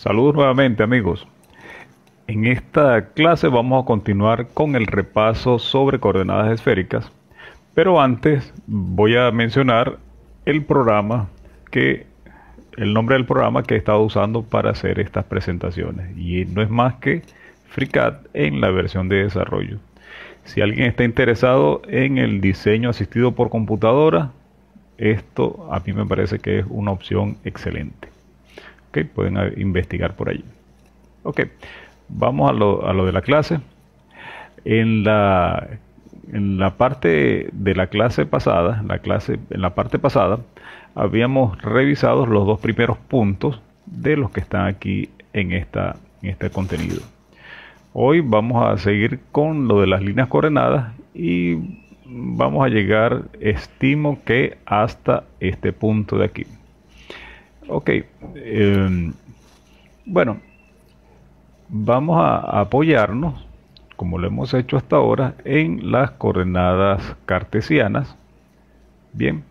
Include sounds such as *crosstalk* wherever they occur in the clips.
Saludos nuevamente amigos. En esta clase vamos a continuar con el repaso sobre coordenadas esféricas, pero antes voy a mencionar el programa que el nombre del programa que he estado usando para hacer estas presentaciones y no es más que FreeCAD en la versión de desarrollo. Si alguien está interesado en el diseño asistido por computadora, esto a mí me parece que es una opción excelente pueden investigar por allí. Ok, vamos a lo, de la clase. En la, en la, parte de la clase pasada, la clase, en la parte pasada, habíamos revisado los dos primeros puntos de los que están aquí en, esta, en este contenido. Hoy vamos a seguir con lo de las líneas coordenadas y vamos a llegar, estimo que hasta este punto de aquí. Ok. Em, bueno, vamos a apoyarnos, como lo hemos hecho hasta ahora, en las coordenadas cartesianas. Bien.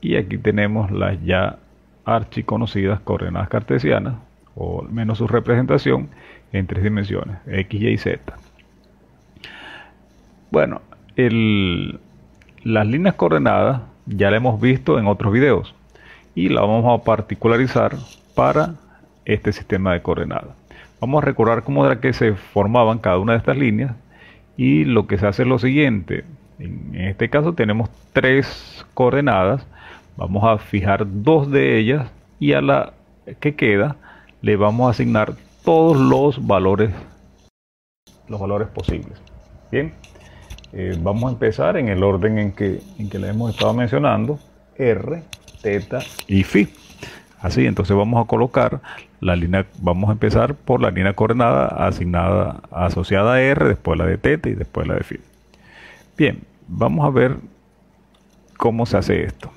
Y aquí tenemos las ya archiconocidas coordenadas cartesianas, o al menos su representación, en tres dimensiones, x, y, z. Bueno, las líneas coordenadas ya las hemos visto en otros videos y la vamos a particularizar para este sistema de coordenadas. Vamos a recordar cómo era que se formaban cada una de estas líneas y lo que se hace es lo siguiente. En este caso tenemos tres coordenadas, vamos a fijar dos de ellas y a la que queda le vamos a asignar todos los valores los valores posibles. Bien, eh, vamos a empezar en el orden en que, en que hemos estado mencionando, R teta y phi. Así, entonces vamos a colocar la línea, vamos a empezar por la línea coordenada asignada, asociada a R, después la de teta y después la de phi. Bien, vamos a ver cómo se hace esto.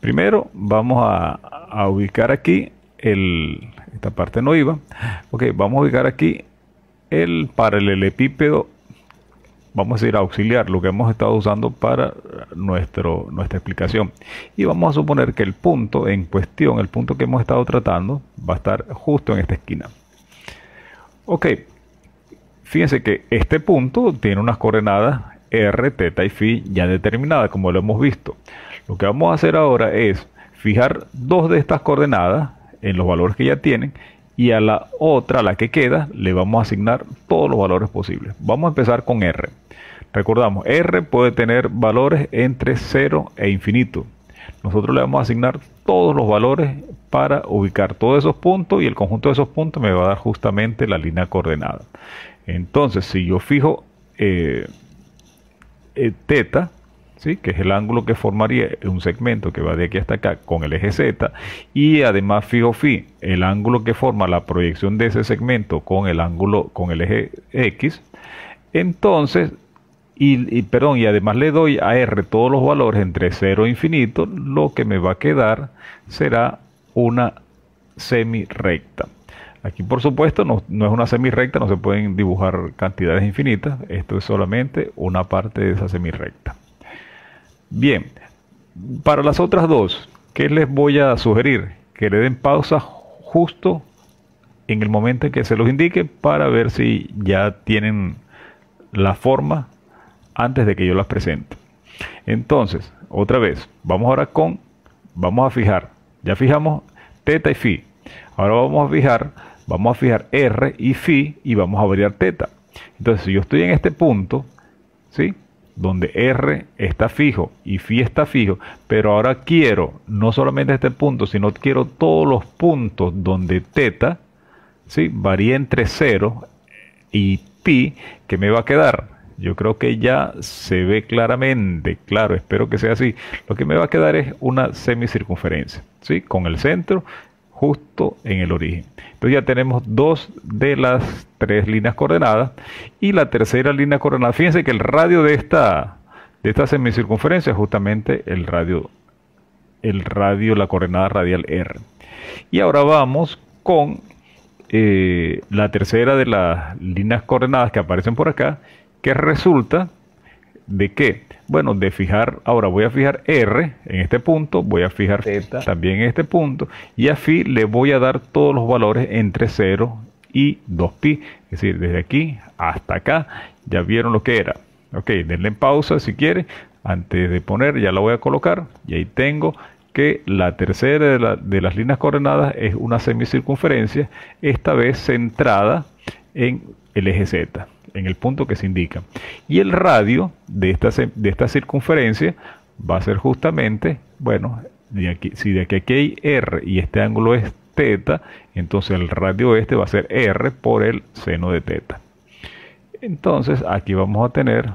Primero vamos a, a ubicar aquí el, esta parte no iba. Ok, vamos a ubicar aquí el paralelepípedo vamos a ir a auxiliar, lo que hemos estado usando para nuestro, nuestra explicación. Y vamos a suponer que el punto en cuestión, el punto que hemos estado tratando, va a estar justo en esta esquina. Ok, fíjense que este punto tiene unas coordenadas r, theta y phi ya determinadas, como lo hemos visto. Lo que vamos a hacer ahora es fijar dos de estas coordenadas en los valores que ya tienen y a la otra, la que queda, le vamos a asignar todos los valores posibles. Vamos a empezar con R. Recordamos, R puede tener valores entre 0 e infinito. Nosotros le vamos a asignar todos los valores para ubicar todos esos puntos y el conjunto de esos puntos me va a dar justamente la línea coordenada. Entonces, si yo fijo eh, eh, teta, que es el ángulo que formaría un segmento que va de aquí hasta acá con el eje Z, y además fijo phi, el ángulo que forma la proyección de ese segmento con el ángulo con el eje X, entonces y, perdón, y además le doy a R todos los valores entre 0 e infinito, lo que me va a quedar será una semirecta. Aquí por supuesto no, no es una semirecta, no se pueden dibujar cantidades infinitas, esto es solamente una parte de esa semirecta. Bien, para las otras dos, ¿qué les voy a sugerir? Que le den pausa justo en el momento en que se los indique para ver si ya tienen la forma antes de que yo las presente. Entonces, otra vez, vamos ahora con, vamos a fijar, ya fijamos teta y phi. Ahora vamos a fijar, vamos a fijar r y phi y vamos a variar teta. Entonces, si yo estoy en este punto, ¿sí? donde R está fijo y phi está fijo, pero ahora quiero no solamente este punto, sino quiero todos los puntos donde teta, ¿sí? varía entre 0 y pi, que me va a quedar? Yo creo que ya se ve claramente, claro, espero que sea así. Lo que me va a quedar es una semicircunferencia, ¿sí? Con el centro justo en el origen. Entonces ya tenemos dos de las tres líneas coordenadas y la tercera línea coordenada. Fíjense que el radio de esta, de semicircunferencia es justamente el radio, el radio, la coordenada radial R. Y ahora vamos con eh, la tercera de las líneas coordenadas que aparecen por acá, que resulta de que bueno, de fijar, ahora voy a fijar R en este punto, voy a fijar Z también en este punto, y así le voy a dar todos los valores entre 0 y 2pi, es decir, desde aquí hasta acá, ya vieron lo que era. Ok, denle pausa si quieren, antes de poner ya la voy a colocar, y ahí tengo que la tercera de las líneas coordenadas es una semicircunferencia, esta vez centrada en el eje Z en el punto que se indica. Y el radio de esta, de esta circunferencia va a ser justamente, bueno, aquí, si de aquí, hay R y este ángulo es teta, entonces el radio este va a ser R por el seno de teta. Entonces aquí vamos a tener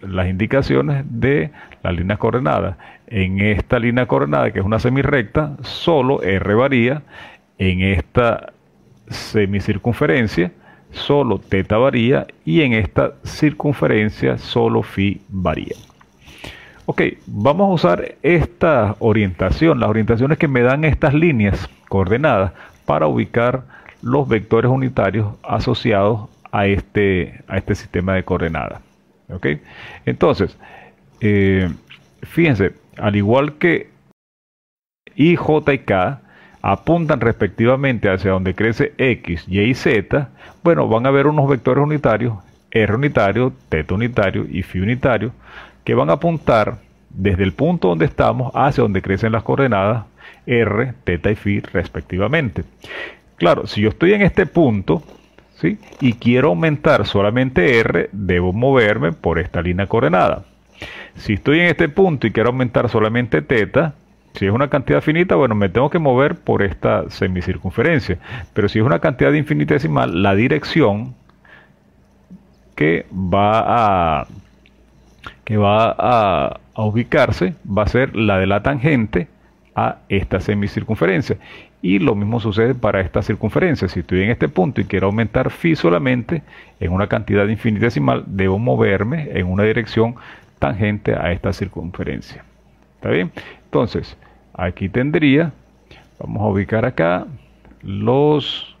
las indicaciones de la línea coordenada. En esta línea coordenada, que es una semirrecta, solo R varía. En esta semicircunferencia, solo teta varía y en esta circunferencia solo phi varía. Ok, vamos a usar esta orientación, las orientaciones que me dan estas líneas coordenadas para ubicar los vectores unitarios asociados a este, a este sistema de coordenadas. Ok, entonces, eh, fíjense, al igual que I, J y K, apuntan respectivamente hacia donde crece X, Y y Z, bueno, van a ver unos vectores unitarios, R unitario, teta unitario y phi unitario, que van a apuntar desde el punto donde estamos hacia donde crecen las coordenadas R, teta y phi respectivamente. Claro, si yo estoy en este punto ¿sí? y quiero aumentar solamente R, debo moverme por esta línea coordenada. Si estoy en este punto y quiero aumentar solamente teta, si es una cantidad finita, bueno, me tengo que mover por esta semicircunferencia. Pero si es una cantidad infinitesimal, la dirección que va a, que va a, ubicarse va a ser la de la tangente a esta semicircunferencia. Y lo mismo sucede para esta circunferencia. Si estoy en este punto y quiero aumentar phi solamente en una cantidad infinitesimal, debo moverme en una dirección tangente a esta circunferencia. ¿Está bien? Entonces, aquí tendría, vamos a ubicar acá los...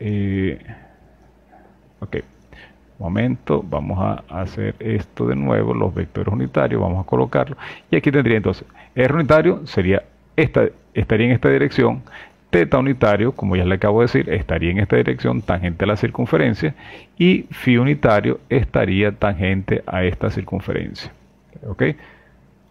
Eh, ok, momento, vamos a hacer esto de nuevo, los vectores unitarios, vamos a colocarlo. Y aquí tendría entonces, R unitario sería esta, estaría en esta dirección, teta unitario, como ya le acabo de decir, estaría en esta dirección tangente a la circunferencia y phi unitario estaría tangente a esta circunferencia. ¿Ok?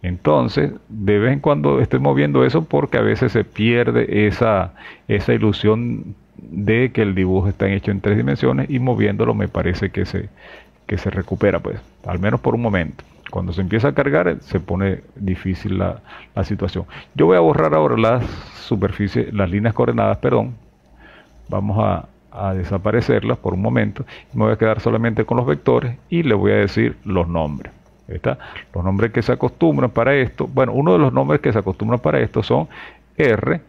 Entonces, de vez en cuando estoy moviendo eso porque a veces se pierde esa, ilusión de que el dibujo está hecho en tres dimensiones y moviéndolo me parece que se, se recupera, pues, al menos por un momento. Cuando se empieza a cargar se pone difícil la, la situación. Yo voy a borrar ahora las superficies, las líneas coordenadas, perdón. Vamos a, a desaparecerlas por un momento. Me voy a quedar solamente con los vectores y le voy a decir los nombres. Los nombres que se acostumbran para esto, bueno, uno de los nombres que se acostumbran para esto son R,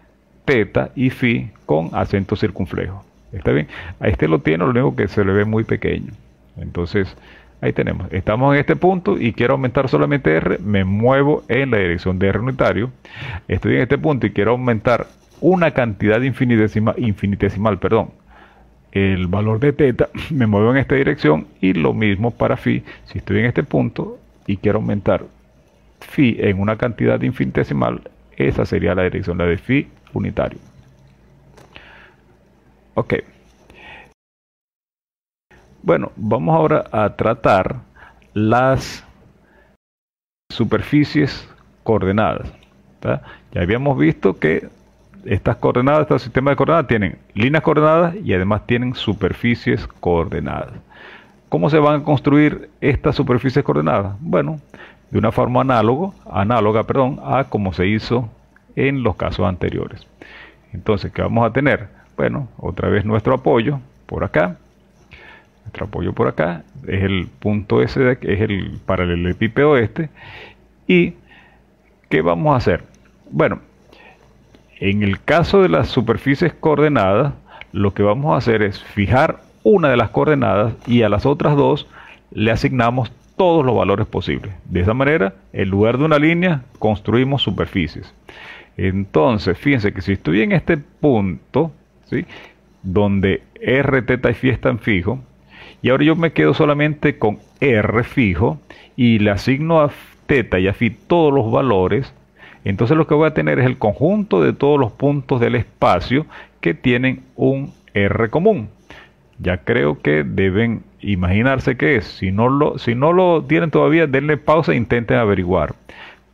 teta y fi con acento circunflejo. ¿Está bien? A este lo tiene, lo único que se le ve muy pequeño. Entonces, ahí tenemos. Estamos en este punto y quiero aumentar solamente R, me muevo en la dirección de R unitario. Estoy en este punto y quiero aumentar una cantidad infinitesimal, perdón, el valor de teta, *clears throat* me muevo en esta dirección y lo mismo para phi, si estoy en este punto, y quiero aumentar phi en una cantidad infinitesimal, esa sería la dirección, la de phi unitario. Ok. Bueno, vamos ahora a tratar las superficies coordenadas. Ya habíamos visto que estas coordenadas, estos sistemas de coordenadas tienen líneas coordenadas y además tienen superficies coordenadas. ¿Cómo se van a construir estas superficies coordenadas? Bueno, de una forma análogo, análoga perdón, a como se hizo en los casos anteriores. Entonces, ¿qué vamos a tener? Bueno, otra vez nuestro apoyo por acá. Nuestro apoyo por acá es el punto S, es el paralelepípedo este. ¿Y qué vamos a hacer? Bueno, en el caso de las superficies coordenadas, lo que vamos a hacer es fijar una de las coordenadas y a las otras dos le asignamos todos los valores posibles. De esa manera, en lugar de una línea, construimos superficies. Entonces, fíjense que si estoy en este punto, ¿sí? donde R, teta y φ están fijos, y ahora yo me quedo solamente con R fijo y le asigno a teta y a φ todos los valores, entonces lo que voy a tener es el conjunto de todos los puntos del espacio que tienen un R común ya creo que deben imaginarse qué es. Si no lo, si no lo tienen todavía, denle pausa e intenten averiguar.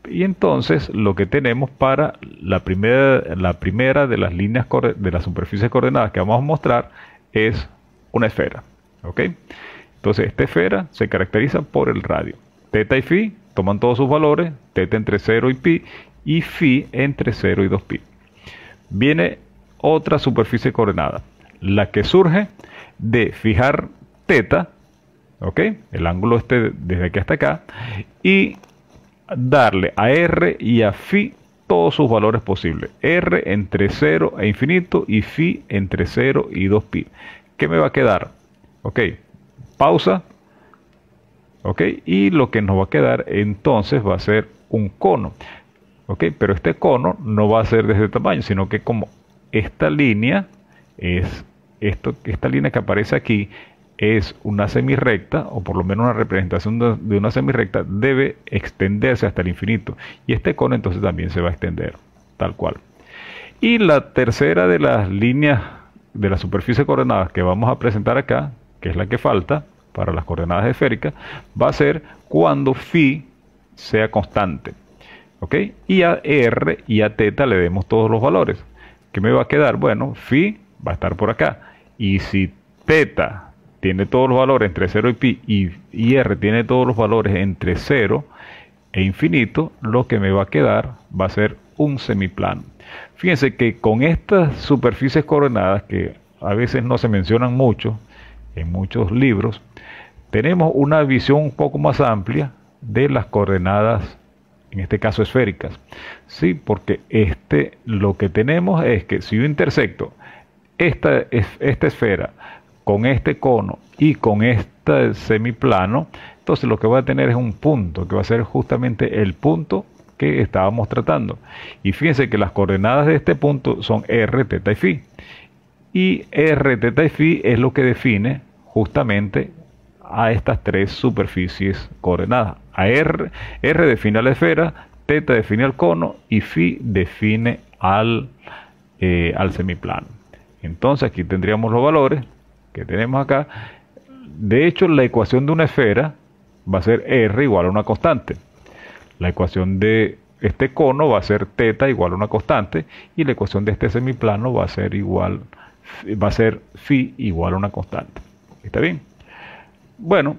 Y entonces lo que tenemos para la primera, la primera de las líneas de las superficies coordenadas que vamos a mostrar es una esfera. ¿ok? Entonces esta esfera se caracteriza por el radio. Teta y phi toman todos sus valores, teta entre 0 y pi y phi entre 0 y 2 pi. Viene otra superficie coordenada, la que surge de fijar teta, ¿ok? El ángulo este desde aquí hasta acá, y darle a R y a phi todos sus valores posibles. R entre 0 e infinito y phi entre 0 y 2pi. ¿Qué me va a quedar? Ok, pausa. Ok, y lo que nos va a quedar entonces va a ser un cono. Ok, pero este cono no va a ser de este tamaño, sino que como esta línea es esta línea que aparece aquí es una semirrecta, o por lo menos una representación de una semirrecta, debe extenderse hasta el infinito. Y este cono entonces también se va a extender, tal cual. Y la tercera de las líneas de la superficie coordenadas que vamos a presentar acá, que es la que falta para las coordenadas esféricas, va a ser cuando phi sea constante. ¿Ok? Y a r y a θ le demos todos los valores. ¿Qué me va a quedar? Bueno, phi va a estar por acá. Y si teta tiene todos los valores entre 0 y pi y, r tiene todos los valores entre 0 e infinito, lo que me va a quedar va a ser un semiplano. Fíjense que con estas superficies coordenadas que a veces no se mencionan mucho en muchos libros, tenemos una visión un poco más amplia de las coordenadas, en este caso esféricas. Sí, porque este lo que tenemos es que si yo intersecto esta, esta esfera con este cono y con este semiplano, entonces lo que va a tener es un punto, que va a ser justamente el punto que estábamos tratando. Y fíjense que las coordenadas de este punto son r, theta y phi. Y r, theta y phi es lo que define justamente a estas tres superficies coordenadas. A r, r define a la esfera, teta define al cono y phi define al, eh, al semiplano. Entonces aquí tendríamos los valores que tenemos acá. De hecho, la ecuación de una esfera va a ser R igual a una constante. La ecuación de este cono va a ser θ igual a una constante y la ecuación de este semiplano va a ser igual va a ser phi igual a una constante. ¿Está bien? Bueno,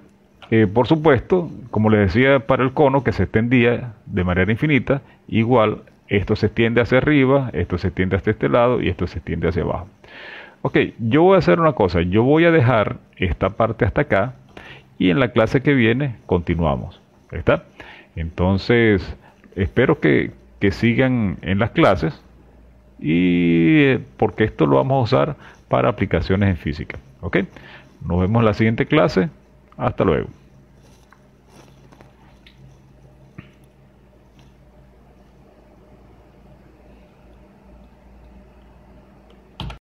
eh, por supuesto, como les decía, para el cono que se extendía de manera infinita, igual esto se extiende hacia arriba, esto se extiende hacia este lado y esto se extiende hacia abajo. Ok, yo voy a hacer una cosa, yo voy a dejar esta parte hasta acá y en la clase que viene continuamos. ¿Está? Entonces, espero que, sigan en las clases y eh, porque esto lo vamos a usar para aplicaciones en física. ¿Ok? Nos vemos en la siguiente clase. Hasta luego.